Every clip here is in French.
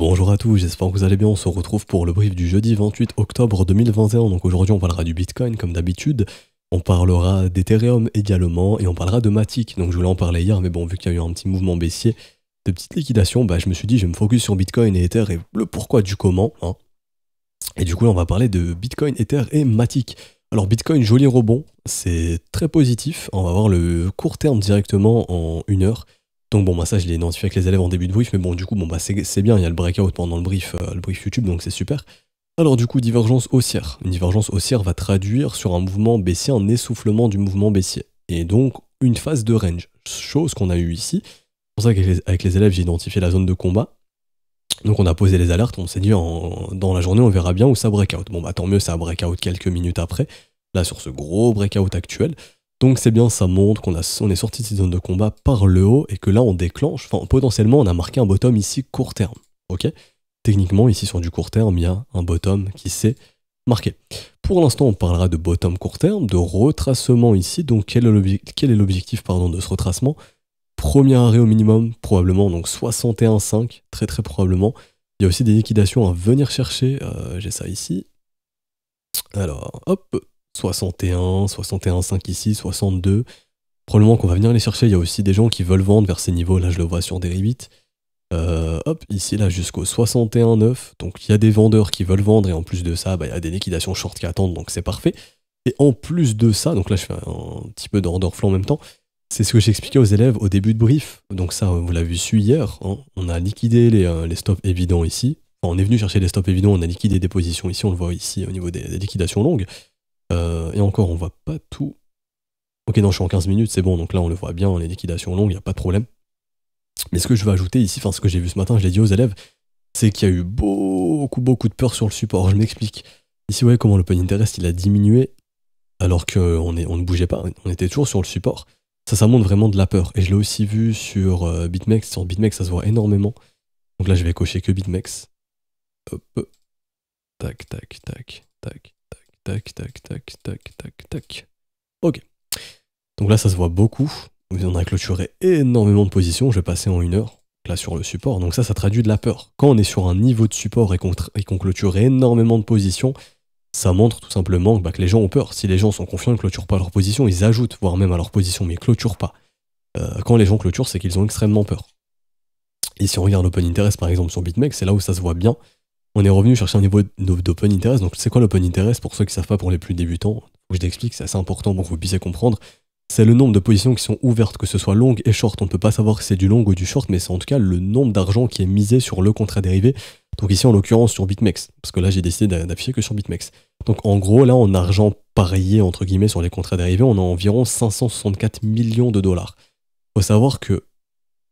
Bonjour à tous, j'espère que vous allez bien. On se retrouve pour le brief du jeudi 28 octobre 2021. Donc aujourd'hui, on parlera du Bitcoin comme d'habitude. On parlera d'Ethereum également et on parlera de Matic. Donc je voulais en parler hier, mais bon, vu qu'il y a eu un petit mouvement baissier de petite liquidation, bah, je me suis dit, je vais me focus sur Bitcoin et Ether et le pourquoi du comment. Hein. Et du coup, on va parler de Bitcoin, Ether et Matic. Alors Bitcoin, joli rebond, c'est très positif. On va voir le court terme directement en une heure. Donc bon, bah ça, je l'ai identifié avec les élèves en début de brief, mais bon, du coup, bon, bah, c'est bien, il y a le breakout pendant le brief, euh, le brief YouTube, donc c'est super. Alors du coup, divergence haussière. Une divergence haussière va traduire sur un mouvement baissier un essoufflement du mouvement baissier. Et donc, une phase de range, chose qu'on a eue ici. C'est pour ça qu'avec les, élèves, j'ai identifié la zone de combat. Donc on a posé les alertes, on s'est dit dans la journée on verra bien où ça breakout. Bon bah tant mieux ça breakout quelques minutes après, là sur ce gros breakout actuel. Donc c'est bien, ça montre qu'on on est sorti de cette zone de combat par le haut et que là on déclenche, enfin potentiellement on a marqué un bottom ici court terme, ok Techniquement ici sur du court terme, il y a un bottom qui s'est marqué. Pour l'instant on parlera de bottom court terme, de retracement ici, donc quel est l'objectif de ce retracement Premier arrêt au minimum, probablement donc 61,5, très très probablement. Il y a aussi des liquidations à venir chercher, euh, j'ai ça ici. Alors, hop, 61, 61.5 ici, 62. Probablement qu'on va venir les chercher. Il y a aussi des gens qui veulent vendre vers ces niveaux. Là, je le vois sur des 8. Euh, hop, ici, là, jusqu'au 61.9. Donc, il y a des vendeurs qui veulent vendre. Et en plus de ça, bah, il y a des liquidations short qui attendent. Donc, c'est parfait. Et en plus de ça, donc là, je fais un petit peu flanc en même temps. C'est ce que j'expliquais aux élèves au début de brief. Donc, ça, vous l'avez su hier. Hein. On a liquidé les, euh, stops évidents ici. on est venu chercher les stops évidents. On a liquidé des positions ici. On le voit ici au niveau des liquidations longues. Euh, et encore, on voit pas tout. Ok, non, je suis en 15 minutes, c'est bon, donc là on le voit bien, est liquidation longue il n'y a pas de problème. Mais ce que je veux ajouter ici, enfin ce que j'ai vu ce matin, je l'ai dit aux élèves, c'est qu'il y a eu beaucoup, beaucoup de peur sur le support. Je m'explique. Ici, vous voyez comment l'open interest il a diminué alors qu'on ne bougeait pas, on était toujours sur le support. Ça, ça montre vraiment de la peur. Et je l'ai aussi vu sur euh, BitMEX. Sur BitMEX, ça se voit énormément. Donc là, je vais cocher que BitMEX. Hop. Tac, tac, tac, tac. Tac, tac, tac, tac, tac, tac. Ok. Donc là, ça se voit beaucoup. On a clôturé énormément de positions. Je vais passer en une heure, là, sur le support. Donc ça, ça traduit de la peur. Quand on est sur un niveau de support et qu'on clôture énormément de positions, ça montre tout simplement bah, que les gens ont peur. Si les gens sont confiants, ils ne clôturent pas leur position, ils ajoutent, voire même à leur position, mais ils ne clôturent pas. Euh, quand les gens clôturent, c'est qu'ils ont extrêmement peur. Et si on regarde l'open Interest par exemple sur BitMEX, c'est là où ça se voit bien on est revenu chercher un niveau d'open interest. Donc, c'est quoi l'open interest Pour ceux qui ne savent pas, pour les plus débutants, je t'explique, c'est assez important pour que vous puissiez comprendre. C'est le nombre de positions qui sont ouvertes, que ce soit longue et short. On ne peut pas savoir si c'est du long ou du short, mais c'est en tout cas le nombre d'argent qui est misé sur le contrat dérivé. Donc ici, en l'occurrence, sur BitMEX, parce que là, j'ai décidé d'afficher que sur BitMEX. Donc en gros, là, en argent parié, entre guillemets, sur les contrats dérivés, on a environ 564 millions de dollars. Faut savoir que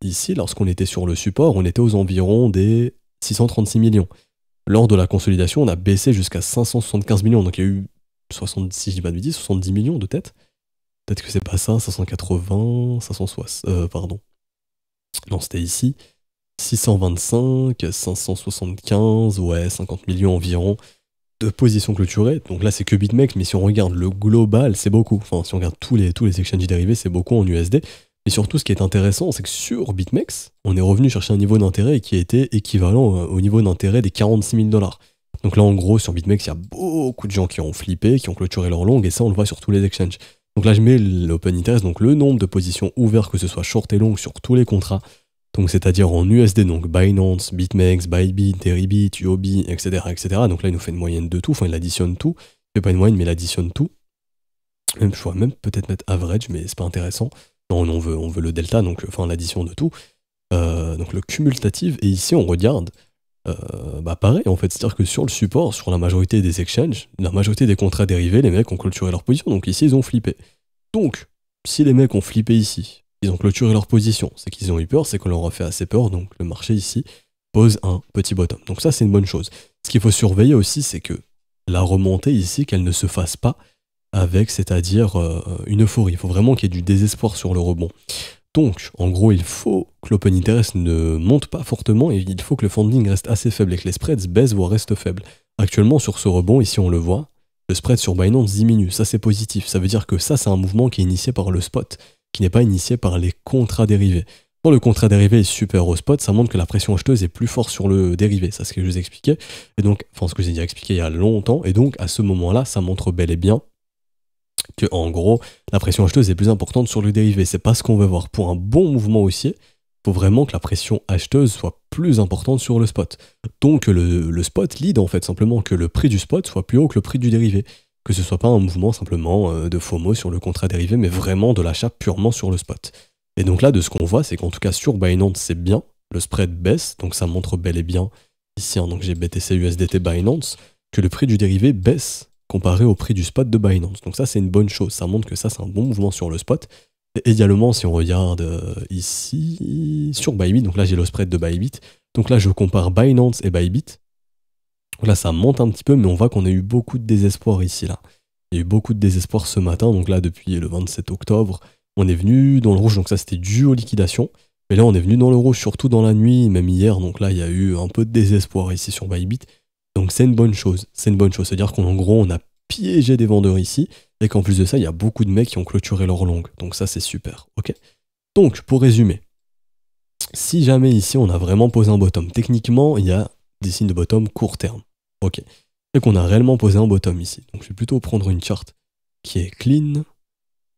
ici, lorsqu'on était sur le support, on était aux environs des 636 millions lors de la consolidation, on a baissé jusqu'à 575 millions. Donc il y a eu 76, de 70 millions de têtes. Peut-être que c'est pas ça, 580, 560, euh, pardon. Non, c'était ici. 625, 575, ouais, 50 millions environ de positions clôturées. Donc là, c'est que BitMEX, mais si on regarde le global, c'est beaucoup. Enfin, si on regarde tous les, tous les exchanges dérivés, c'est beaucoup en USD. Et surtout, ce qui est intéressant, c'est que sur BitMEX, on est revenu chercher un niveau d'intérêt qui était équivalent euh, au niveau d'intérêt des 46 000 dollars. Donc là, en gros, sur BitMEX, il y a beaucoup de gens qui ont flippé, qui ont clôturé leur longue, et ça, on le voit sur tous les exchanges. Donc là, je mets l'open interest, donc le nombre de positions ouvertes, que ce soit short et long, sur tous les contrats. Donc c'est-à-dire en USD, donc Binance, BitMEX, Bybit, Deribit, UOB, etc., etc. Donc là, il nous fait une moyenne de tout, enfin, il additionne tout. Il fait pas une moyenne, mais il additionne tout. Même, je pourrais même peut-être mettre average, mais c'est pas intéressant on veut, le delta, donc enfin l'addition de tout. Euh, donc le cumulatif, et ici on regarde, euh, bah pareil en fait, c'est-à-dire que sur le support, sur la majorité des exchanges, la majorité des contrats dérivés, les mecs ont clôturé leur position, donc ici ils ont flippé. Donc, si les mecs ont flippé ici, ils ont clôturé leur position, c'est qu'ils ont eu peur, c'est qu'on leur a fait assez peur, donc le marché ici pose un petit bottom. Donc ça c'est une bonne chose. Ce qu'il faut surveiller aussi, c'est que la remontée ici, qu'elle ne se fasse pas avec, c'est-à-dire euh, euh, une euphorie. Il faut vraiment qu'il y ait du désespoir sur le rebond. Donc, en gros, il faut que l'open interest ne monte pas fortement et il faut que le funding reste assez faible et que les spreads baissent voire restent faibles. Actuellement, sur ce rebond, ici on le voit, le spread sur Binance diminue. Ça, c'est positif. Ça veut dire que ça, c'est un mouvement qui est initié par le spot, qui n'est pas initié par les contrats dérivés. Quand le contrat dérivé est super au spot, ça montre que la pression acheteuse est plus forte sur le dérivé. Ça, c'est ce que je vous expliquais. Et donc, enfin, ce que j'ai déjà expliqué il y a longtemps. Et donc, à ce moment-là, ça montre bel et bien que en gros, la pression acheteuse est plus importante sur le dérivé. C'est pas ce qu'on veut voir. Pour un bon mouvement haussier, faut vraiment que la pression acheteuse soit plus importante sur le spot. Donc le, spot lead en fait simplement que le prix du spot soit plus haut que le prix du dérivé. Que ce soit pas un mouvement simplement euh, de FOMO sur le contrat dérivé, mais vraiment de l'achat purement sur le spot. Et donc là, de ce qu'on voit, c'est qu'en tout cas sur Binance, c'est bien. Le spread baisse, donc ça montre bel et bien ici, en hein, donc j'ai BTC USDT Binance, que le prix du dérivé baisse comparé au prix du spot de Binance. Donc ça, c'est une bonne chose. Ça montre que ça, c'est un bon mouvement sur le spot. également, si on regarde euh, ici, sur Bybit, donc là, j'ai le spread de Bybit. Donc là, je compare Binance et Bybit. Donc là, ça monte un petit peu, mais on voit qu'on a eu beaucoup de désespoir ici, là. Il y a eu beaucoup de désespoir ce matin. Donc là, depuis le 27 octobre, on est venu dans le rouge. Donc ça, c'était dû aux liquidations. Mais là, on est venu dans le rouge, surtout dans la nuit, même hier. Donc là, il y a eu un peu de désespoir ici sur Bybit. Donc c'est une bonne chose. C'est une bonne chose. C'est-à-dire qu'en gros, on a piégé des vendeurs ici et qu'en plus de ça, il y a beaucoup de mecs qui ont clôturé leur longue. Donc ça, c'est super. Ok Donc, pour résumer, si jamais ici on a vraiment posé un bottom, techniquement, il y a des signes de bottom court terme. Ok Et qu'on a réellement posé un bottom ici. Donc je vais plutôt prendre une charte qui est clean.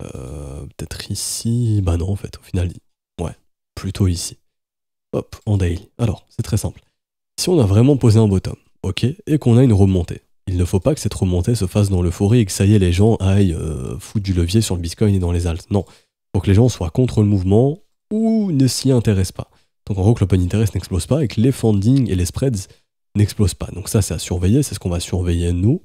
Euh, peut-être ici. Bah non, en fait, au final, ouais, plutôt ici. Hop, en daily. Alors, c'est très simple. Si on a vraiment posé un bottom, ok, et qu'on a une remontée. Il ne faut pas que cette remontée se fasse dans l'euphorie et que ça y est, les gens aillent euh, foutre du levier sur le Bitcoin et dans les altes. Non, faut que les gens soient contre le mouvement ou ne s'y intéressent pas. Donc en gros, que l'open interest n'explose pas et que les fundings et les spreads n'explosent pas. Donc ça, c'est à surveiller, c'est ce qu'on va surveiller nous.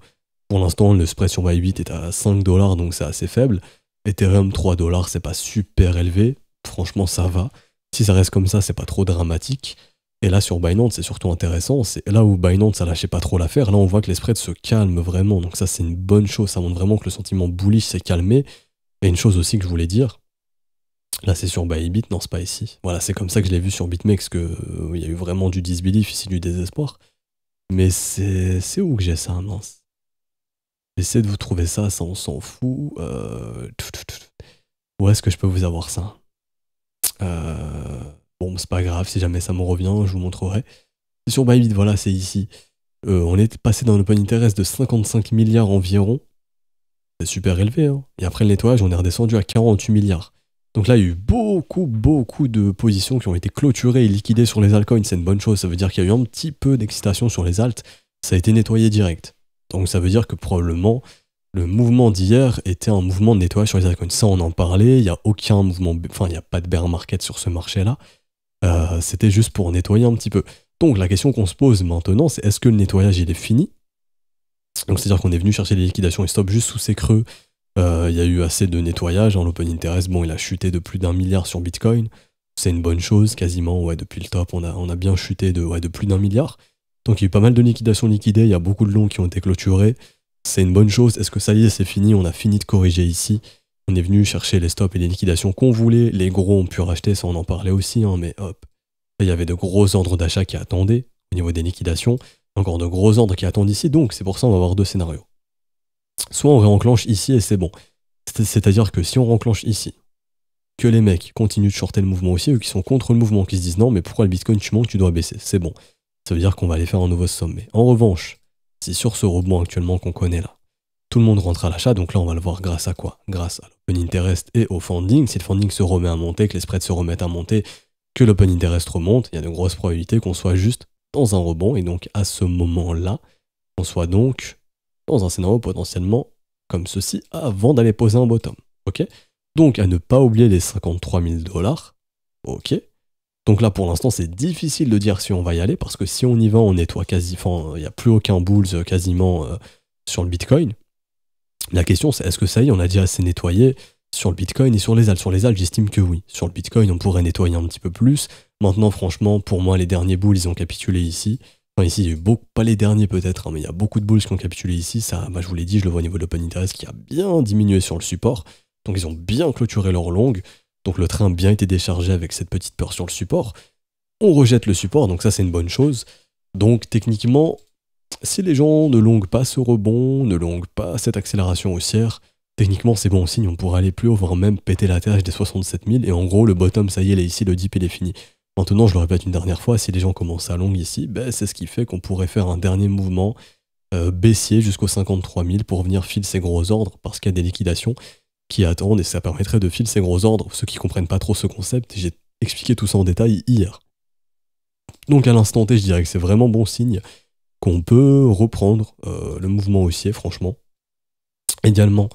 Pour l'instant, le spread sur 8 est à 5 dollars, donc c'est assez faible. Ethereum 3 dollars, c'est pas super élevé. Franchement, ça va. Si ça reste comme ça, c'est pas trop dramatique. Et là, sur Binance, c'est surtout intéressant. C'est là où Binance ça lâchait pas trop l'affaire. Là, on voit que les spreads se calme vraiment. Donc, ça, c'est une bonne chose. Ça montre vraiment que le sentiment bullish s'est calmé. Et une chose aussi que je voulais dire, là, c'est sur Bybit, non, c'est pas ici. Voilà, c'est comme ça que je l'ai vu sur BitMEX, que euh, il y a eu vraiment du disbelief ici, du désespoir. Mais c'est où que j'ai ça, mince J'essaie de vous trouver ça, ça, on s'en fout. Euh, où est-ce que je peux vous avoir ça euh... Bon, c'est pas grave, si jamais ça me revient, je vous montrerai. Sur Bybit, voilà, c'est ici. Euh, on est passé d'un open interest de 55 milliards environ. C'est super élevé. Hein. Et après le nettoyage, on est redescendu à 48 milliards. Donc là, il y a eu beaucoup, beaucoup de positions qui ont été clôturées et liquidées sur les altcoins. C'est une bonne chose. Ça veut dire qu'il y a eu un petit peu d'excitation sur les alts. Ça a été nettoyé direct. Donc ça veut dire que probablement le mouvement d'hier était un mouvement de nettoyage sur les altcoins. Ça, on en parlait. Il n'y a aucun mouvement, enfin, il n'y a pas de bear market sur ce marché-là. Euh, c'était juste pour nettoyer un petit peu. Donc la question qu'on se pose maintenant, c'est est-ce que le nettoyage il est fini Donc c'est-à-dire qu'on est venu chercher les liquidations et stop juste sous ces creux. Euh, il y a eu assez de nettoyage. en hein, L'open interest, bon, il a chuté de plus d'un milliard sur Bitcoin. C'est une bonne chose, quasiment. Ouais, depuis le top, on a, a bien chuté de, de plus d'un milliard. Donc il y a eu pas mal de liquidations liquidées. Il y a beaucoup de longs qui ont été clôturés. C'est une bonne chose. Est-ce que ça y est, c'est fini On a fini de corriger ici. On est venu chercher les stops et les liquidations qu'on voulait. Les gros ont pu racheter, ça on en parlait aussi, hein, mais hop. Il y avait de gros ordres d'achat qui attendaient au niveau des liquidations. Encore de gros ordres qui attendent ici, donc c'est pour ça qu'on va avoir deux scénarios. Soit on réenclenche ici et c'est bon. C'est-à-dire que si on renclenche ici, que les mecs continuent de shorter le mouvement aussi, ou qui sont contre le mouvement, qui se disent non, mais pourquoi le bitcoin tu manques, tu dois baisser, c'est bon. Ça veut dire qu'on va aller faire un nouveau sommet. En revanche, c'est sur ce rebond actuellement qu'on connaît là, tout le monde rentre à l'achat, donc là on va le voir grâce à quoi Grâce à l'open interest et au funding. Si le funding se remet à monter, que les spreads se remettent à monter, que l'open interest remonte, il y a de grosses probabilités qu'on soit juste dans un rebond et donc à ce moment-là, on soit donc dans un scénario potentiellement comme ceci avant d'aller poser un bottom. Ok Donc à ne pas oublier les 53 000 dollars. Ok donc là, pour l'instant, c'est difficile de dire si on va y aller, parce que si on y va, on nettoie quasi, il n'y a plus aucun bulls euh, quasiment euh, sur le Bitcoin. La question, c'est est-ce que ça y est, on a déjà assez nettoyé sur le Bitcoin et sur les alpes Sur les algues j'estime que oui. Sur le Bitcoin, on pourrait nettoyer un petit peu plus. Maintenant, franchement, pour moi, les derniers boules ils ont capitulé ici. Enfin, ici, il y beaucoup, pas les derniers peut-être, hein, mais il y a beaucoup de boules qui ont capitulé ici. Ça, bah, je vous l'ai dit, je le vois au niveau de l'open interest qui a bien diminué sur le support. Donc, ils ont bien clôturé leur longue. Donc, le train a bien été déchargé avec cette petite peur sur le support. On rejette le support, donc ça, c'est une bonne chose. Donc, techniquement, si les gens ne longuent pas ce rebond, ne longuent pas cette accélération haussière, techniquement c'est bon signe, on pourrait aller plus haut, voire même péter la tâche des 67 000, et en gros le bottom, ça y est, il est ici, le dip il est fini. Maintenant, je le répète une dernière fois, si les gens commencent à longuer ici, ben, c'est ce qui fait qu'on pourrait faire un dernier mouvement euh, baissier jusqu'aux 53 000 pour venir filer ces gros ordres, parce qu'il y a des liquidations qui attendent, et ça permettrait de filer ces gros ordres, ceux qui comprennent pas trop ce concept, j'ai expliqué tout ça en détail hier. Donc à l'instant T, je dirais que c'est vraiment bon signe qu'on peut reprendre euh, le mouvement haussier, franchement. Également,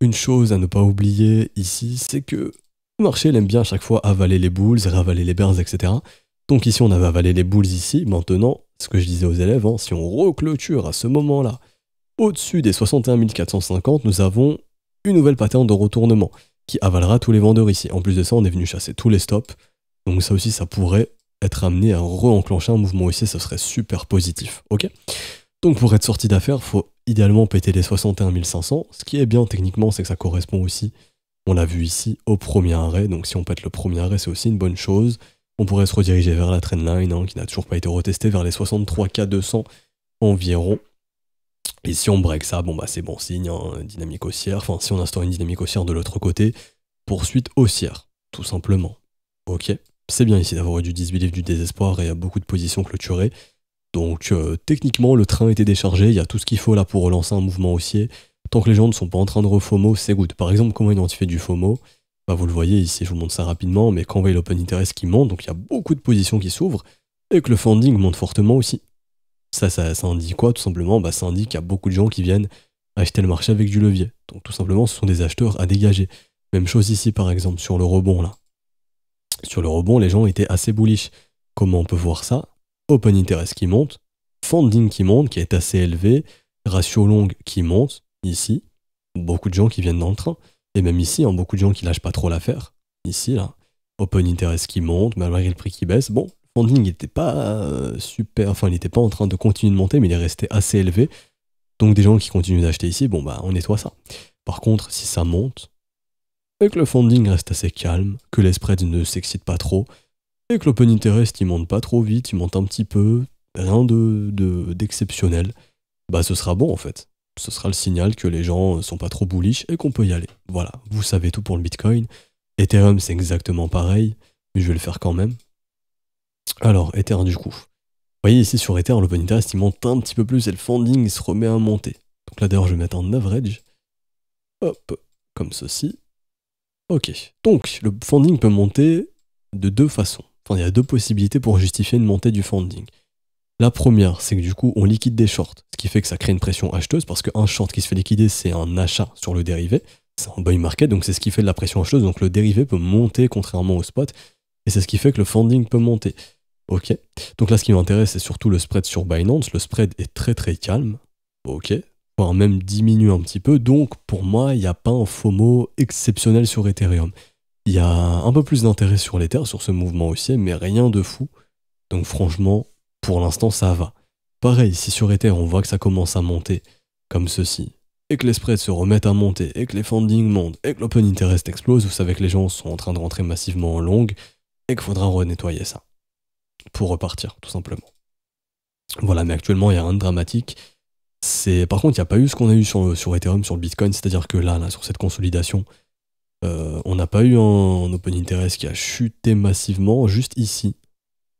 une chose à ne pas oublier ici, c'est que le marché aime bien à chaque fois avaler les boules, ravaler les bears, etc. Donc ici, on avait avalé les boules ici. Maintenant, ce que je disais aux élèves, hein, si on reclôture à ce moment-là, au-dessus des 61 450, nous avons une nouvelle pattern de retournement qui avalera tous les vendeurs ici. En plus de ça, on est venu chasser tous les stops. Donc ça aussi, ça pourrait être amené à re-enclencher un mouvement haussier, ça serait super positif. Ok Donc pour être sorti d'affaires, faut idéalement péter les 61 500. Ce qui est bien techniquement, c'est que ça correspond aussi, on l'a vu ici, au premier arrêt. Donc si on pète le premier arrêt, c'est aussi une bonne chose. On pourrait se rediriger vers la trendline, line hein, qui n'a toujours pas été retestée, vers les 63K200 environ. Et si on break ça, bon bah c'est bon signe, hein, dynamique haussière. Enfin, si on instaure une dynamique haussière de l'autre côté, poursuite haussière, tout simplement. Ok c'est bien ici d'avoir eu du disbelief, du désespoir et beaucoup de positions clôturées. Donc euh, techniquement, le train était déchargé, il y a tout ce qu'il faut là pour relancer un mouvement haussier. Tant que les gens ne sont pas en train de refomo, c'est good. Par exemple, comment identifier du FOMO bah, Vous le voyez ici, je vous montre ça rapidement, mais quand vous voyez l'open interest qui monte, donc il y a beaucoup de positions qui s'ouvrent, et que le funding monte fortement aussi. Ça, ça, ça indique quoi Tout simplement, bah, ça indique qu'il y a beaucoup de gens qui viennent acheter le marché avec du levier. Donc tout simplement, ce sont des acheteurs à dégager. Même chose ici, par exemple, sur le rebond là sur le rebond, les gens étaient assez bullish. Comment on peut voir ça Open interest qui monte, funding qui monte, qui est assez élevé, ratio longue qui monte, ici. Beaucoup de gens qui viennent dans le train. Et même ici, en hein, beaucoup de gens qui lâchent pas trop l'affaire. Ici, là. Open interest qui monte, malgré le prix qui baisse. Bon, funding n'était pas euh, super, enfin, il n'était pas en train de continuer de monter, mais il est resté assez élevé. Donc, des gens qui continuent d'acheter ici, bon, bah, on nettoie ça. Par contre, si ça monte, et que le funding reste assez calme, que les spreads ne s'excitent pas trop, et que l'open interest il monte pas trop vite, il monte un petit peu, rien d'exceptionnel, bah ce sera bon en fait. Ce sera le signal que les gens sont pas trop bullish et qu'on peut y aller. Voilà, vous savez tout pour le Bitcoin. Ethereum c'est exactement pareil, mais je vais le faire quand même. Alors, Ether du coup. Vous voyez ici sur Ether, l'open interest il monte un petit peu plus et le funding se remet à monter. Donc là d'ailleurs je vais mettre un average. Hop, comme ceci. Ok, donc le funding peut monter de deux façons. Enfin, il y a deux possibilités pour justifier une montée du funding. La première, c'est que du coup, on liquide des shorts, ce qui fait que ça crée une pression acheteuse, parce qu'un short qui se fait liquider, c'est un achat sur le dérivé. C'est un buy market, donc c'est ce qui fait de la pression acheteuse, donc le dérivé peut monter contrairement au spot, et c'est ce qui fait que le funding peut monter. Ok, donc là, ce qui m'intéresse, c'est surtout le spread sur Binance. Le spread est très très calme. Ok, voire même diminue un petit peu. Donc pour moi, il n'y a pas un FOMO exceptionnel sur Ethereum. Il y a un peu plus d'intérêt sur l'Ether, sur ce mouvement haussier, mais rien de fou. Donc franchement, pour l'instant, ça va. Pareil, si sur Ether, on voit que ça commence à monter, comme ceci, et que les spreads se remettent à monter, et que les funding montent, et que l'open interest explose, vous savez que les gens sont en train de rentrer massivement en longue, et qu'il faudra renettoyer ça. Pour repartir, tout simplement. Voilà, mais actuellement, il n'y a rien de dramatique par contre, il n'y a pas eu ce qu'on a eu sur, Ethereum, sur le Bitcoin, c'est-à-dire que là, sur cette consolidation, euh, on n'a pas eu un, open interest qui a chuté massivement juste ici.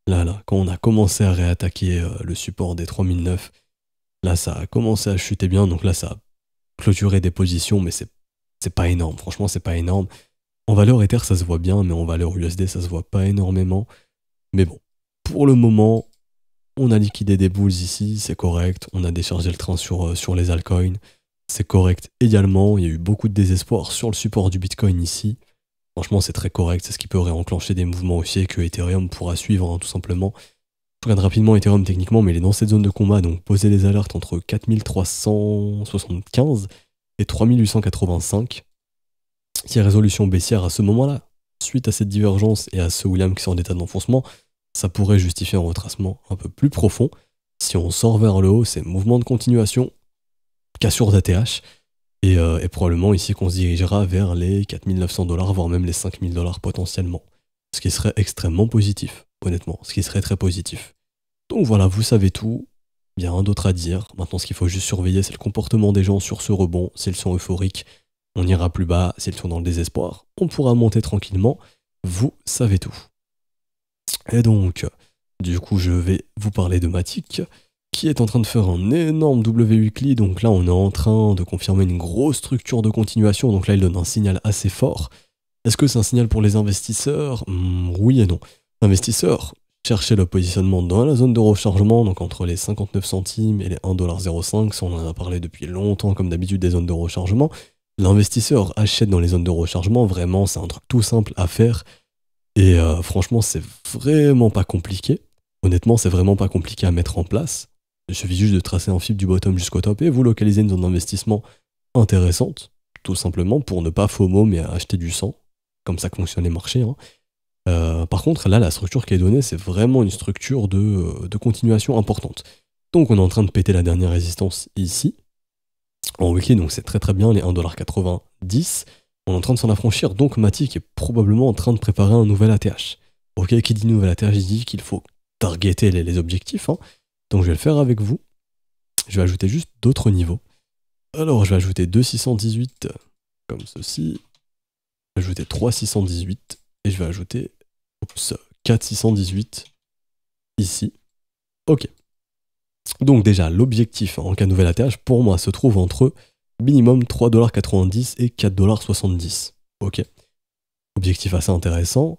Là, là, quand on a commencé à réattaquer euh, le support des 3009, là, ça a commencé à chuter bien. Donc là, ça a clôturé des positions, mais c'est pas énorme. Franchement, c'est pas énorme. En valeur Ether, ça se voit bien, mais en valeur USD, ça se voit pas énormément. Mais bon, pour le moment, on a liquidé des boules ici, c'est correct, on a déchargé le train sur, euh, sur les altcoins, c'est correct également, il y a eu beaucoup de désespoir sur le support du Bitcoin ici. Franchement, c'est très correct, c'est ce qui peut réenclencher des mouvements haussiers que Ethereum pourra suivre, hein, tout simplement. Je regarde rapidement Ethereum techniquement, mais il est dans cette zone de combat, donc poser les alertes entre 4375 et 3885. Si résolution baissière à ce moment-là, suite à cette divergence et à ce William qui est en état d'enfoncement, ça pourrait justifier un retracement un peu plus profond si on sort vers le haut c'est mouvement de continuation, cassure d'ATH, euh, et, probablement ici qu'on se dirigera vers les 4900 dollars, voire même les 5000 dollars potentiellement. Ce qui serait extrêmement positif, honnêtement, ce qui serait très positif. Donc voilà, vous savez tout, il n'y a rien d'autre à dire. Maintenant, ce qu'il faut juste surveiller, c'est le comportement des gens sur ce rebond. S'ils sont euphoriques, on ira plus bas. S'ils sont dans le désespoir, on pourra monter tranquillement. Vous savez tout. Et donc, du coup, je vais vous parler de Matic, qui est en train de faire un énorme W cli Donc là, on est en train de confirmer une grosse structure de continuation. Donc là, il donne un signal assez fort. Est-ce que c'est un signal pour les investisseurs hmm, Oui et non. Investisseurs, cherchez le positionnement dans la zone de rechargement, donc entre les 59 centimes et les 1,05$. on en a parlé depuis longtemps, comme d'habitude, des zones de rechargement. L'investisseur achète dans les zones de rechargement. Vraiment, c'est un truc tout simple à faire. Et euh, franchement, c'est vraiment pas compliqué. Honnêtement, c'est vraiment pas compliqué à mettre en place. Il suffit juste de tracer un fibre du bottom jusqu'au top et vous localisez une zone d'investissement intéressante, tout simplement pour ne pas FOMO mais acheter du sang, comme ça que les marchés. Hein. Euh, par contre, là, la structure qui est donnée, c'est vraiment une structure de, euh, de, continuation importante. Donc, on est en train de péter la dernière résistance ici, en weekly, donc c'est très très bien, les 1,90$. On est en train de s'en affranchir, donc Matic est probablement en train de préparer un nouvel ATH. Ok, qui dit nouvel ATH, il dit qu'il faut targeter les, objectifs, hein. donc je vais le faire avec vous. Je vais ajouter juste d'autres niveaux. Alors je vais ajouter 2618 comme ceci, je vais ajouter 3618 et je vais ajouter 4 4618 ici. Ok. Donc déjà, l'objectif en cas de nouvel ATH, pour moi, se trouve entre minimum 3,90$ et 4,70$. Ok. Objectif assez intéressant.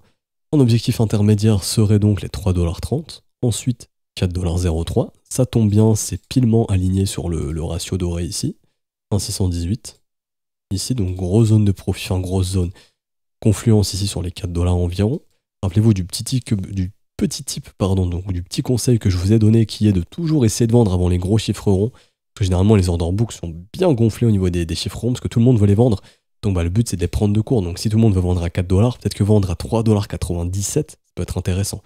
Un objectif intermédiaire serait donc les 3,30$, ensuite 4,03$. Ça tombe bien, c'est pilement aligné sur le, ratio doré ici, 1,618$. Ici, donc grosse zone de profit, enfin grosse zone confluence ici sur les 4$ environ. Rappelez-vous du petit du petit type, pardon, donc du petit conseil que je vous ai donné qui est de toujours essayer de vendre avant les gros chiffres ronds que généralement les orders books sont bien gonflés au niveau des, chiffres ronds parce que tout le monde veut les vendre. Donc bah, le but c'est de les prendre de court. Donc si tout le monde veut vendre à 4 dollars, peut-être que vendre à 3,97$ peut être intéressant.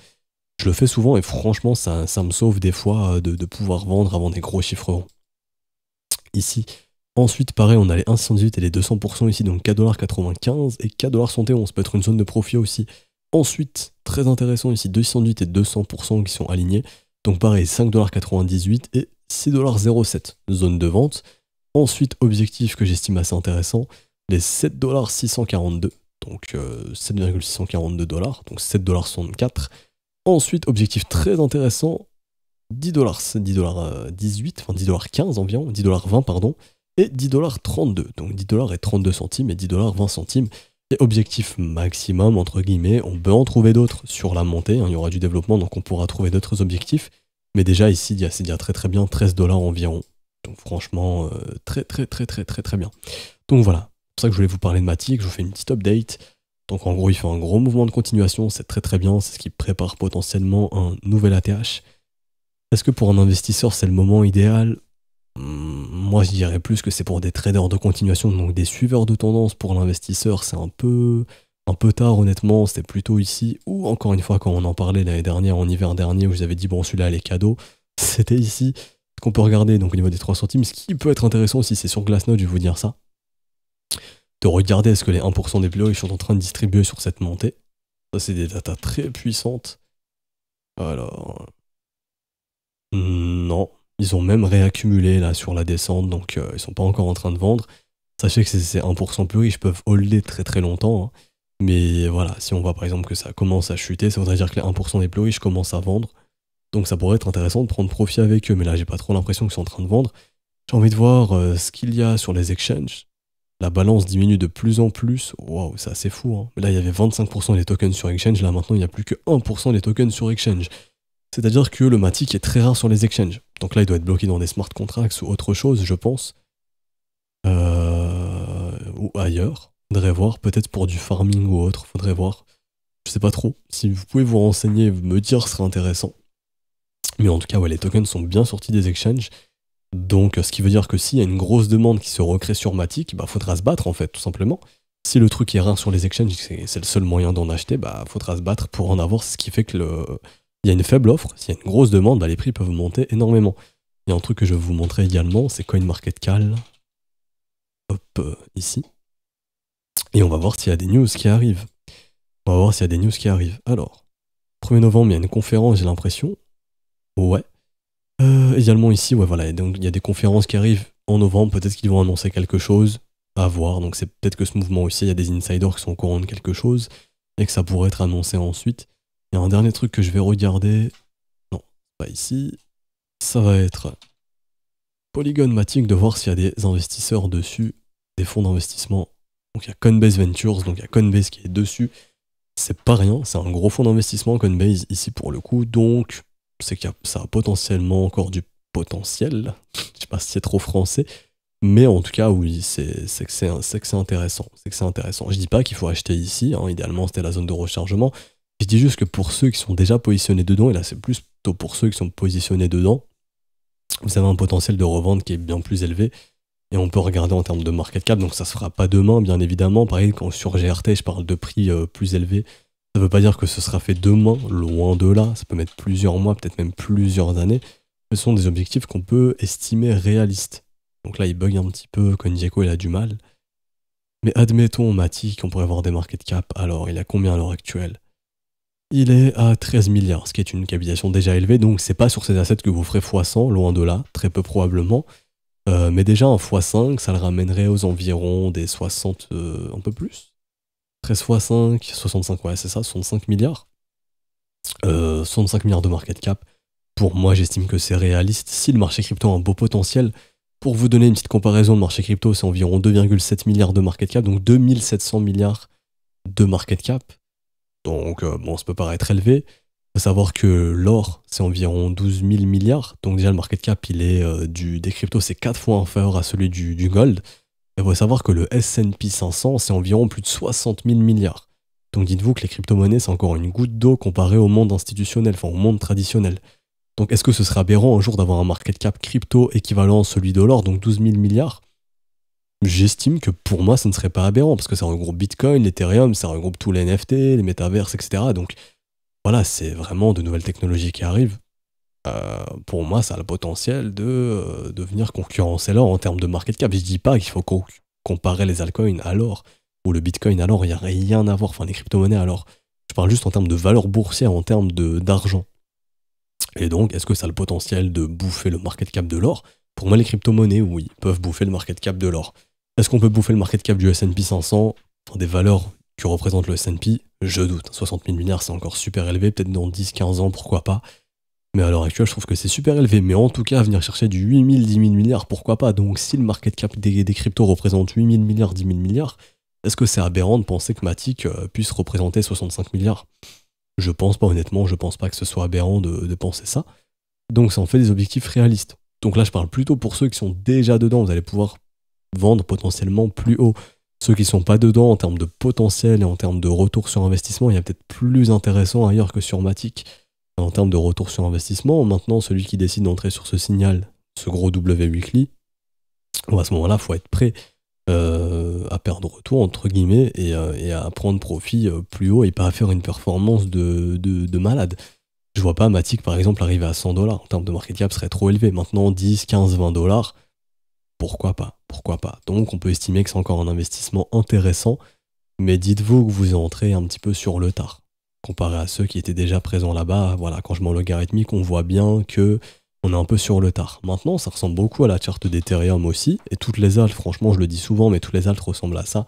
Je le fais souvent et franchement ça, me sauve des fois euh, de, pouvoir vendre avant des gros chiffres ronds. Ici, ensuite pareil, on a les 118 et les 200% ici, donc 4,95$ et 4,71$. Peut être une zone de profit aussi. Ensuite, très intéressant ici, 218 et 200% qui sont alignés. Donc pareil, 5,98$ et 6,07$, zone de vente. Ensuite, objectif que j'estime assez intéressant, les 7,642$, donc 7,642$, euh, donc 7,64$. Ensuite, objectif très intéressant, 10$, 10 enfin 10,15$ environ, 10,20$ pardon, et 10,32$, donc 10$ et 32 centimes et 10,20 centimes. Et objectif maximum, entre guillemets, on peut en trouver d'autres sur la montée, hein, il y aura du développement, donc on pourra trouver d'autres objectifs. Mais déjà, ici, il y a, très très bien 13 dollars environ. Donc franchement, euh, très très très très très très bien. Donc voilà, c'est pour ça que je voulais vous parler de Matic, je vous fais une petite update. Donc en gros, il fait un gros mouvement de continuation, c'est très très bien, c'est ce qui prépare potentiellement un nouvel ATH. Est-ce que pour un investisseur, c'est le moment idéal hmm, moi, je dirais plus que c'est pour des traders de continuation, donc des suiveurs de tendance. Pour l'investisseur, c'est un peu un peu tard, honnêtement, c'était plutôt ici, ou encore une fois, quand on en parlait l'année dernière, en hiver dernier, où vous avez dit, bon, celui-là, les cadeaux, c'était ici. Ce qu'on peut regarder, donc au niveau des 3 centimes, ce qui peut être intéressant aussi, c'est sur Glassnode, je vais vous dire ça, de regarder est-ce que les 1% des plus ils sont en train de distribuer sur cette montée. Ça, c'est des datas très puissantes. Alors. Non. Ils ont même réaccumulé là sur la descente, donc euh, ils sont pas encore en train de vendre. Sachez que ces 1% plus riches peuvent holder très très longtemps. Hein. Mais voilà, si on voit par exemple que ça commence à chuter, ça voudrait dire que les 1% des plus riches commencent à vendre. Donc ça pourrait être intéressant de prendre profit avec eux, mais là j'ai pas trop l'impression qu'ils sont en train de vendre. J'ai envie de voir euh, ce qu'il y a sur les exchanges. La balance diminue de plus en plus. Waouh, c'est assez fou. Hein. Mais là, il y avait 25% des tokens sur exchange. Là, maintenant, il n'y a plus que 1% des tokens sur exchange. C'est-à-dire que le Matic est très rare sur les exchanges. Donc là, il doit être bloqué dans des smart contracts ou autre chose, je pense. Euh, ou ailleurs. Faudrait voir, peut-être pour du farming ou autre, faudrait voir. Je sais pas trop. Si vous pouvez vous renseigner, me dire, ce serait intéressant. Mais en tout cas, ouais, les tokens sont bien sortis des exchanges. Donc, ce qui veut dire que s'il y a une grosse demande qui se recrée sur Matic, bah, faudra se battre en fait, tout simplement. Si le truc est rare sur les exchanges, c'est le seul moyen d'en acheter, bah, faudra se battre pour en avoir. Ce qui fait que le... il y a une faible offre, s'il y a une grosse demande, bah, les prix peuvent monter énormément. Il y a un truc que je vais vous montrer également, c'est CoinMarketCal. Hop, euh, ici. Et on va voir s'il y a des news qui arrivent. On va voir s'il y a des news qui arrivent. Alors, 1er novembre, il y a une conférence, j'ai l'impression. Ouais. Euh, également ici, ouais, voilà. Donc, il y a des conférences qui arrivent en novembre. Peut-être qu'ils vont annoncer quelque chose à voir. Donc, c'est peut-être que ce mouvement aussi, il y a des insiders qui sont au courant de quelque chose et que ça pourrait être annoncé ensuite. Il y a un dernier truc que je vais regarder. Non, pas ici. Ça va être Polygon de voir s'il y a des investisseurs dessus, des fonds d'investissement donc il y a Coinbase Ventures, donc il y a Coinbase qui est dessus. C'est pas rien, c'est un gros fonds d'investissement Coinbase ici pour le coup. Donc c'est que ça a potentiellement encore du potentiel. Je sais pas si c'est trop français. Mais en tout cas, oui, c'est que c'est intéressant. C'est que c'est intéressant. Je dis pas qu'il faut acheter ici. Hein. idéalement, c'était la zone de rechargement. Je dis juste que pour ceux qui sont déjà positionnés dedans, et là c'est plutôt pour ceux qui sont positionnés dedans, vous avez un potentiel de revente qui est bien plus élevé. Et on peut regarder en termes de market cap, donc ça se fera pas demain, bien évidemment. Pareil, quand sur GRT, je parle de prix euh, plus élevé. Ça ne veut pas dire que ce sera fait demain, loin de là. Ça peut mettre plusieurs mois, peut-être même plusieurs années. Ce sont des objectifs qu'on peut estimer réalistes. Donc là, il bug un petit peu, Konjeko il a du mal. Mais admettons, Mati, qu'on pourrait avoir des market cap, alors il a combien à l'heure actuelle Il est à 13 milliards, ce qui est une capitalisation déjà élevée, donc c'est pas sur ces assets que vous ferez x100, loin de là, très peu probablement. Euh, mais déjà, un x5, ça le ramènerait aux environs des 60, euh, un peu plus 13 x5, 65, ouais, c'est ça, 65 milliards. 65 euh, milliards de market cap. Pour moi, j'estime que c'est réaliste. Si le marché crypto a un beau potentiel, pour vous donner une petite comparaison, le marché crypto, c'est environ 2,7 milliards de market cap, donc 2700 milliards de market cap. Donc, bon, ça peut paraître élevé, faut savoir que l'or, c'est environ 12 000 milliards. Donc déjà, le market cap il est, euh, du, des cryptos, c'est 4 fois inférieur à celui du, gold. Il faut savoir que le S&P 500, c'est environ plus de 60 000 milliards. Donc dites-vous que les crypto-monnaies, c'est encore une goutte d'eau comparée au monde institutionnel, enfin au monde traditionnel. Donc est-ce que ce serait aberrant un jour d'avoir un market cap crypto équivalent à celui de l'or, donc 12 000 milliards J'estime que pour moi, ça ne serait pas aberrant, parce que ça regroupe Bitcoin, l'Ethereum, ça regroupe tous les NFT, les métaverses, etc. Donc voilà, c'est vraiment de nouvelles technologies qui arrivent. Euh, pour moi, ça a le potentiel de, euh, devenir concurrence venir l'or en termes de market cap. Je dis pas qu'il faut comparer les altcoins à l'or ou le bitcoin à l'or, il n'y a rien à voir, enfin les crypto-monnaies à Je parle juste en termes de valeur boursière, en termes d'argent. Et donc, est-ce que ça a le potentiel de bouffer le market cap de l'or Pour moi, les crypto-monnaies, oui, peuvent bouffer le market cap de l'or. Est-ce qu'on peut bouffer le market cap du SP 500 Des valeurs représente le S&P, je doute. 60 000 milliards, c'est encore super élevé, peut-être dans 10-15 ans, pourquoi pas. Mais à l'heure actuelle, je trouve que c'est super élevé. Mais en tout cas, venir chercher du 8 000, 10 000 milliards, pourquoi pas. Donc si le market cap des, cryptos représente 8 000 milliards, 10 000 milliards, est-ce que c'est aberrant de penser que Matic euh, puisse représenter 65 milliards Je pense pas, honnêtement, je pense pas que ce soit aberrant de, de penser ça. Donc ça en fait des objectifs réalistes. Donc là, je parle plutôt pour ceux qui sont déjà dedans. Vous allez pouvoir vendre potentiellement plus haut. Ceux qui ne sont pas dedans en termes de potentiel et en termes de retour sur investissement, il y a peut-être plus intéressant ailleurs que sur Matic en termes de retour sur investissement. Maintenant, celui qui décide d'entrer sur ce signal, ce gros W weekly, à ce moment-là, faut être prêt euh, à perdre retour, entre guillemets, euh, et, à prendre profit euh, plus haut et pas à faire une performance de, malade. Je vois pas Matic, par exemple, arriver à 100 dollars en termes de market cap serait trop élevé. Maintenant, 10, 15, 20 dollars, pourquoi pas Pourquoi pas Donc on peut estimer que c'est encore un investissement intéressant, mais dites-vous que vous entrez un petit peu sur le tard. Comparé à ceux qui étaient déjà présents là-bas, voilà, quand je mets logarithmique, on voit bien que on est un peu sur le tard. Maintenant, ça ressemble beaucoup à la charte d'Ethereum aussi, et toutes les altes, franchement, je le dis souvent, mais toutes les altes ressemblent à ça,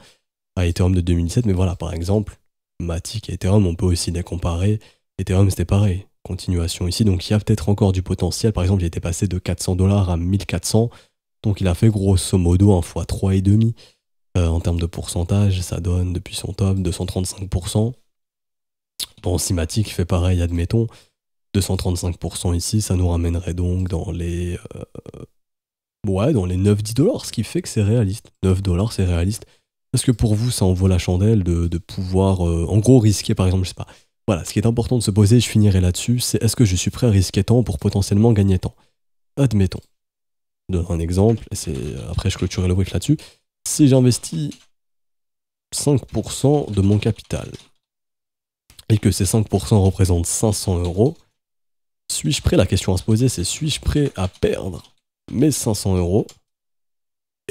à Ethereum de 2017, mais voilà, par exemple, Matic et Ethereum, on peut aussi les comparer. Ethereum, c'était pareil, continuation ici, donc il y a peut-être encore du potentiel. Par exemple, il était passé de 400 dollars à 1400 donc il a fait grosso modo un fois 3,5. Euh, en termes de pourcentage, ça donne depuis son top 235%. Bon, Simatic fait pareil, admettons. 235% ici, ça nous ramènerait donc dans les. Euh, ouais, dans les 9-10 dollars, ce qui fait que c'est réaliste. 9 dollars, c'est réaliste. Est-ce que pour vous, ça en vaut la chandelle de, pouvoir, euh, en gros, risquer, par exemple, je sais pas. Voilà, ce qui est important de se poser, je finirai là-dessus, c'est est-ce que je suis prêt à risquer tant pour potentiellement gagner tant Admettons donne un exemple, c'est après je clôturerai le brief là-dessus. Si j'investis 5% de mon capital, et que ces 5% représentent 500 euros, suis-je prêt La question à se poser, c'est suis-je prêt à perdre mes 500 euros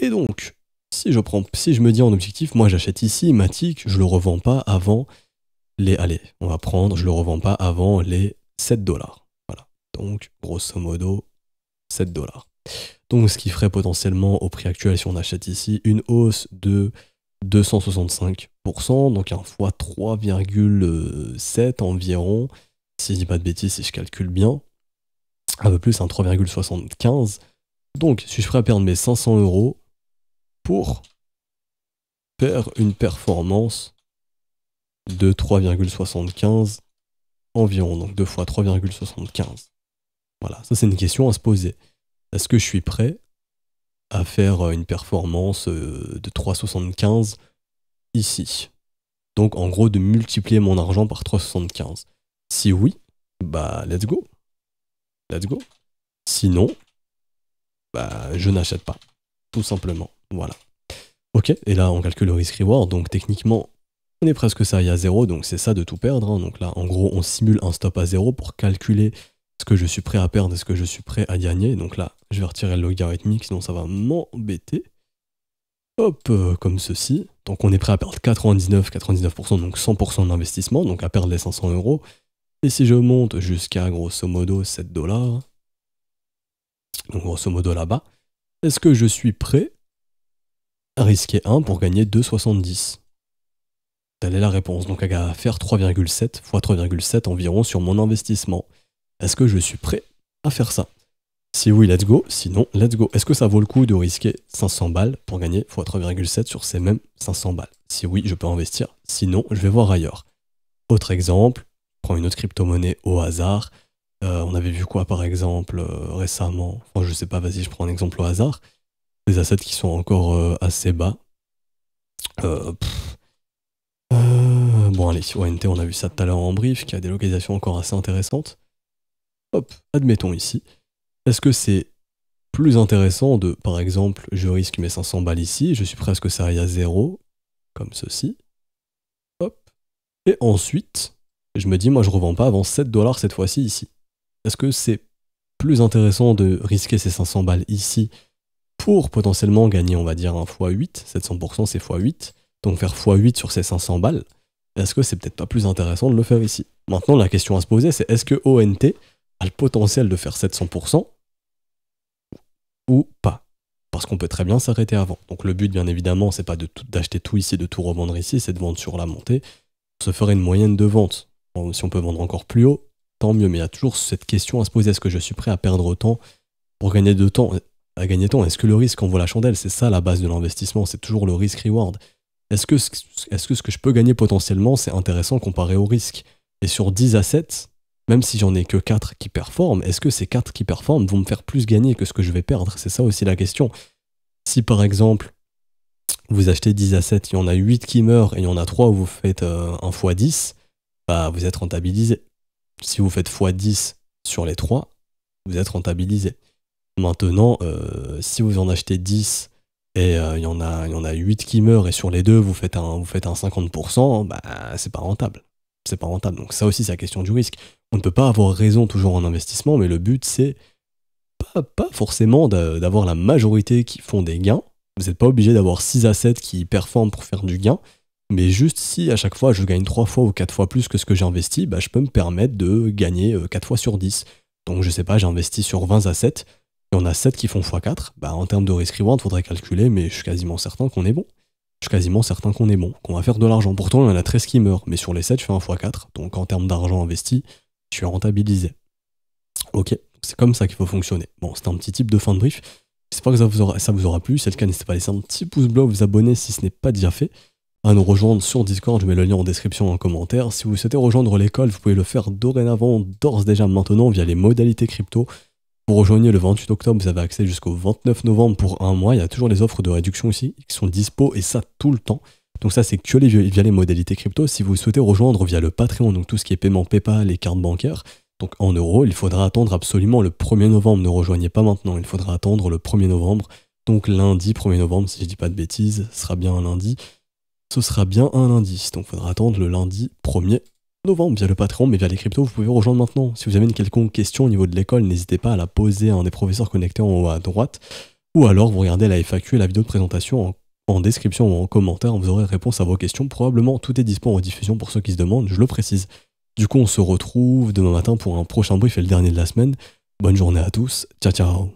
Et donc, si je, prends, si je me dis en objectif, moi j'achète ici, Matic, je le revends pas avant les. Allez, on va prendre, je le revends pas avant les 7 dollars. Voilà. Donc, grosso modo, 7 dollars. Donc ce qui ferait potentiellement au prix actuel si on achète ici une hausse de 265%, donc un fois 3,7 environ, si je dis pas de bêtises, si je calcule bien, un peu plus, un 3,75. Donc si je suis prêt à perdre mes 500 euros pour faire une performance de 3,75 environ, donc deux fois 3,75. Voilà, ça c'est une question à se poser. Est-ce que je suis prêt à faire euh, une performance euh, de 3,75 ici Donc en gros de multiplier mon argent par 3,75. Si oui, bah let's go. Let's go. Sinon, bah je n'achète pas. Tout simplement. Voilà. Ok, et là on calcule le risk reward, donc techniquement on est presque ça à zéro. donc c'est ça de tout perdre. Hein. Donc là en gros on simule un stop à zéro pour calculer ce que je suis prêt à perdre est ce que je suis prêt à gagner. Donc là, je vais retirer le logarithmique, sinon ça va m'embêter. Hop, euh, comme ceci. Donc on est prêt à perdre 99, 99%, donc 100% d'investissement, donc à perdre les 500 euros. Et si je monte jusqu'à grosso modo 7 dollars, donc grosso modo là-bas, est-ce que je suis prêt à risquer 1 pour gagner 2,70 Telle est la réponse. Donc à faire 3,7 x 3,7 environ sur mon investissement. Est-ce que je suis prêt à faire ça Si oui, let's go. Sinon, let's go. Est-ce que ça vaut le coup de risquer 500 balles pour gagner x3,7 sur ces mêmes 500 balles Si oui, je peux investir. Sinon, je vais voir ailleurs. Autre exemple, prends une autre crypto-monnaie au hasard. Euh, on avait vu quoi par exemple euh, récemment Je je sais pas, vas-y, je prends un exemple au hasard. Des assets qui sont encore euh, assez bas. bon, allez, ONT, on a vu ça tout à l'heure en brief, qui a des localisations encore assez intéressantes. Hop, admettons ici. Est-ce que c'est plus intéressant de, par exemple, je risque mes 500 balles ici, je suis presque à à 0, comme ceci. Hop. Et ensuite, je me dis, moi je revends pas avant 7 dollars cette fois-ci ici. Est-ce que c'est plus intéressant de risquer ces 500 balles ici pour potentiellement gagner, on va dire, un x8, 700% c'est x8, donc faire x8 sur ces 500 balles, est-ce que c'est peut-être pas plus intéressant de le faire ici Maintenant, la question à se poser, c'est est-ce que ONT, a le potentiel de faire 700% ou pas. Parce qu'on peut très bien s'arrêter avant. Donc le but, bien évidemment, c'est pas d'acheter tout, ici, de tout revendre ici, c'est de vendre sur la montée. On se ferait une moyenne de vente. si on peut vendre encore plus haut, tant mieux. Mais il y a toujours cette question à se poser est-ce que je suis prêt à perdre autant pour gagner de temps à gagner temps Est-ce que le risque en vaut la chandelle C'est ça la base de l'investissement, c'est toujours le risk-reward. Est-ce que, est -ce que ce que je peux gagner potentiellement, c'est intéressant comparé au risque Et sur 10 assets, même si j'en ai que 4 qui performent, est-ce que ces 4 qui performent vont me faire plus gagner que ce que je vais perdre C'est ça aussi la question. Si par exemple, vous achetez 10 assets, il y en a 8 qui meurent et il y en a 3 où vous faites euh, un x10, bah, vous êtes rentabilisé. Si vous faites x10 sur les 3, vous êtes rentabilisé. Maintenant, euh, si vous en achetez 10 et euh, il y, en a, y en a 8 qui meurent et sur les 2, vous faites un, vous faites un 50%, bah, c'est pas rentable. C'est pas rentable. Donc ça aussi c'est la question du risque on ne peut pas avoir raison toujours en investissement, mais le but c'est pas, forcément d'avoir la majorité qui font des gains. Vous n'êtes pas obligé d'avoir 6 assets qui performent pour faire du gain. Mais juste si à chaque fois je gagne 3 fois ou 4 fois plus que ce que j'ai investi, bah, je peux me permettre de gagner 4 euh, fois sur 10. Donc je sais pas, j'ai investi sur 20 assets, et on en a 7 qui font x4, bah en termes de risk reward, faudrait calculer, mais je suis quasiment certain qu'on est bon. Je suis quasiment certain qu'on est bon, qu'on va faire de l'argent. Pourtant, il y en a 13 qui meurent, mais sur les 7, je fais un x4. Donc en termes d'argent investi, je suis rentabilisé. Ok, c'est comme ça qu'il faut fonctionner. Bon, c'était un petit type de fin de brief. J'espère que ça vous, aura, ça vous aura plu. Si c'est le cas, n'hésitez pas à laisser un petit pouce bleu, vous abonner si ce n'est pas déjà fait, à nous rejoindre sur Discord. Je mets le lien en description en commentaire. Si vous souhaitez rejoindre l'école, vous pouvez le faire dorénavant, d'ores déjà maintenant, via les modalités crypto. Vous rejoignez le 28 octobre, vous avez accès jusqu'au 29 novembre pour un mois. Il y a toujours les offres de réduction ici qui sont dispo et ça tout le temps. Donc ça, c'est que via les modalités crypto. Si vous souhaitez rejoindre via le Patreon, donc tout ce qui est paiement PayPal et cartes bancaires, donc en euros, il faudra attendre absolument le 1er novembre. Ne rejoignez pas maintenant, il faudra attendre le 1er novembre. Donc lundi 1er novembre, si je ne dis pas de bêtises, ce sera bien un lundi. Ce sera bien un lundi. Donc il faudra attendre le lundi 1er novembre via le Patreon, mais via les cryptos, vous pouvez rejoindre maintenant. Si vous avez une quelconque question au niveau de l'école, n'hésitez pas à la poser à un des professeurs connectés en haut à droite. Ou alors vous regardez la FAQ et la vidéo de présentation en en description ou en commentaire, vous aurez réponse à vos questions. Probablement, tout est disponible en diffusion pour ceux qui se demandent, je le précise. Du coup, on se retrouve demain matin pour un prochain brief et le dernier de la semaine. Bonne journée à tous. Ciao, ciao.